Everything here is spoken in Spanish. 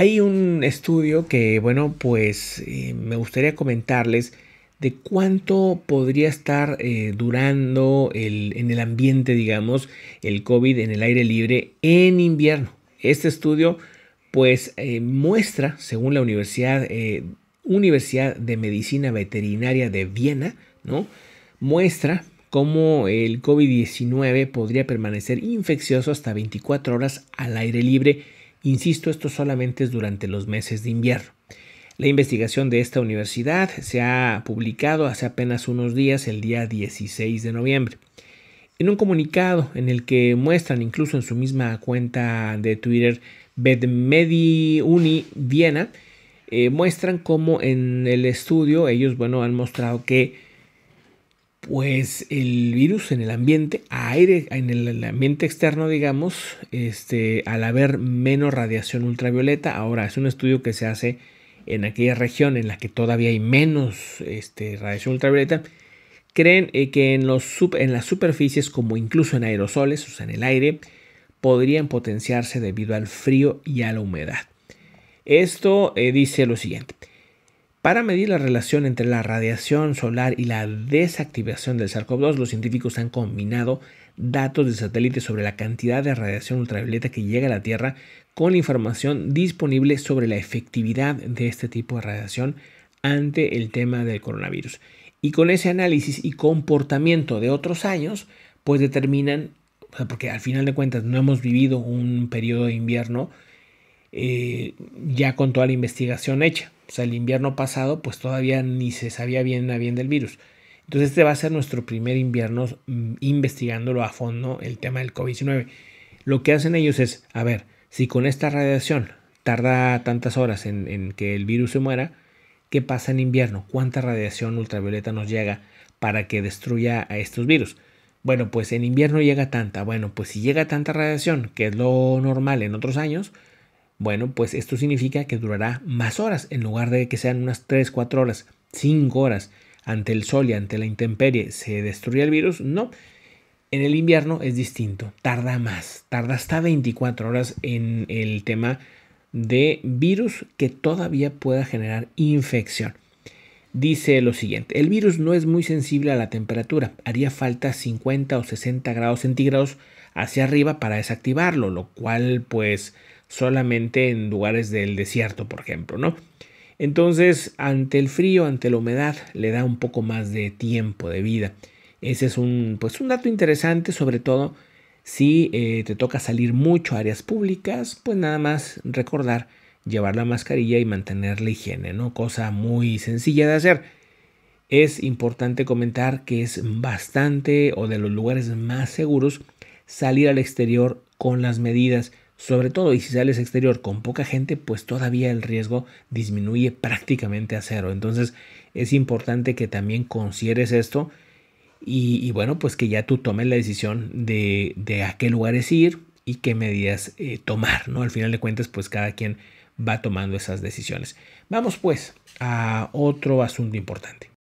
Hay un estudio que, bueno, pues eh, me gustaría comentarles de cuánto podría estar eh, durando el, en el ambiente, digamos, el COVID en el aire libre en invierno. Este estudio, pues, eh, muestra, según la Universidad, Universidad de Medicina Veterinaria de Viena, ¿no? Muestra cómo el COVID-19 podría permanecer infeccioso hasta 24 horas al aire libre Insisto, esto solamente es durante los meses de invierno. La investigación de esta universidad se ha publicado hace apenas unos días, el día 16 de noviembre. En un comunicado en el que muestran incluso en su misma cuenta de Twitter Bedmedi Uni Viena, eh, muestran cómo en el estudio ellos bueno, han mostrado que pues el virus en el ambiente, aire, en el ambiente externo, digamos, este, al haber menos radiación ultravioleta, ahora es un estudio que se hace en aquella región en la que todavía hay menos este, radiación ultravioleta, creen eh, que en, los, en las superficies, como incluso en aerosoles, o sea, en el aire, podrían potenciarse debido al frío y a la humedad. Esto eh, dice lo siguiente. Para medir la relación entre la radiación solar y la desactivación del SARS-CoV-2, los científicos han combinado datos de satélites sobre la cantidad de radiación ultravioleta que llega a la Tierra con información disponible sobre la efectividad de este tipo de radiación ante el tema del coronavirus. Y con ese análisis y comportamiento de otros años, pues determinan, porque al final de cuentas no hemos vivido un periodo de invierno eh, ya con toda la investigación hecha. O sea, el invierno pasado, pues todavía ni se sabía bien a bien del virus. Entonces este va a ser nuestro primer invierno mm, investigándolo a fondo el tema del COVID-19. Lo que hacen ellos es, a ver, si con esta radiación tarda tantas horas en que el virus se muera, ¿qué pasa en invierno? ¿Cuánta radiación ultravioleta nos llega para que destruya a estos virus? Bueno, pues en invierno llega tanta. Bueno, pues si llega tanta radiación, que es lo normal en otros años, bueno, pues esto significa que durará más horas en lugar de que sean unas 3, 4 horas, 5 horas ante el sol y ante la intemperie se destruye el virus. No, en el invierno es distinto, tarda más, tarda hasta 24 horas en el tema de virus que todavía pueda generar infección. Dice lo siguiente, el virus no es muy sensible a la temperatura, haría falta 50 o 60 grados centígrados hacia arriba para desactivarlo, lo cual pues solamente en lugares del desierto, por ejemplo, ¿no? Entonces, ante el frío, ante la humedad, le da un poco más de tiempo de vida. Ese es un, pues, un dato interesante, sobre todo si eh, te toca salir mucho a áreas públicas, pues nada más recordar llevar la mascarilla y mantener la higiene, ¿no? Cosa muy sencilla de hacer. Es importante comentar que es bastante o de los lugares más seguros salir al exterior con las medidas sobre todo, y si sales exterior con poca gente, pues todavía el riesgo disminuye prácticamente a cero. Entonces es importante que también consideres esto y, bueno, pues que ya tú tomes la decisión de, de a qué lugares ir y qué medidas eh, tomar, ¿no? Al final de cuentas, pues cada quien va tomando esas decisiones. Vamos pues a otro asunto importante.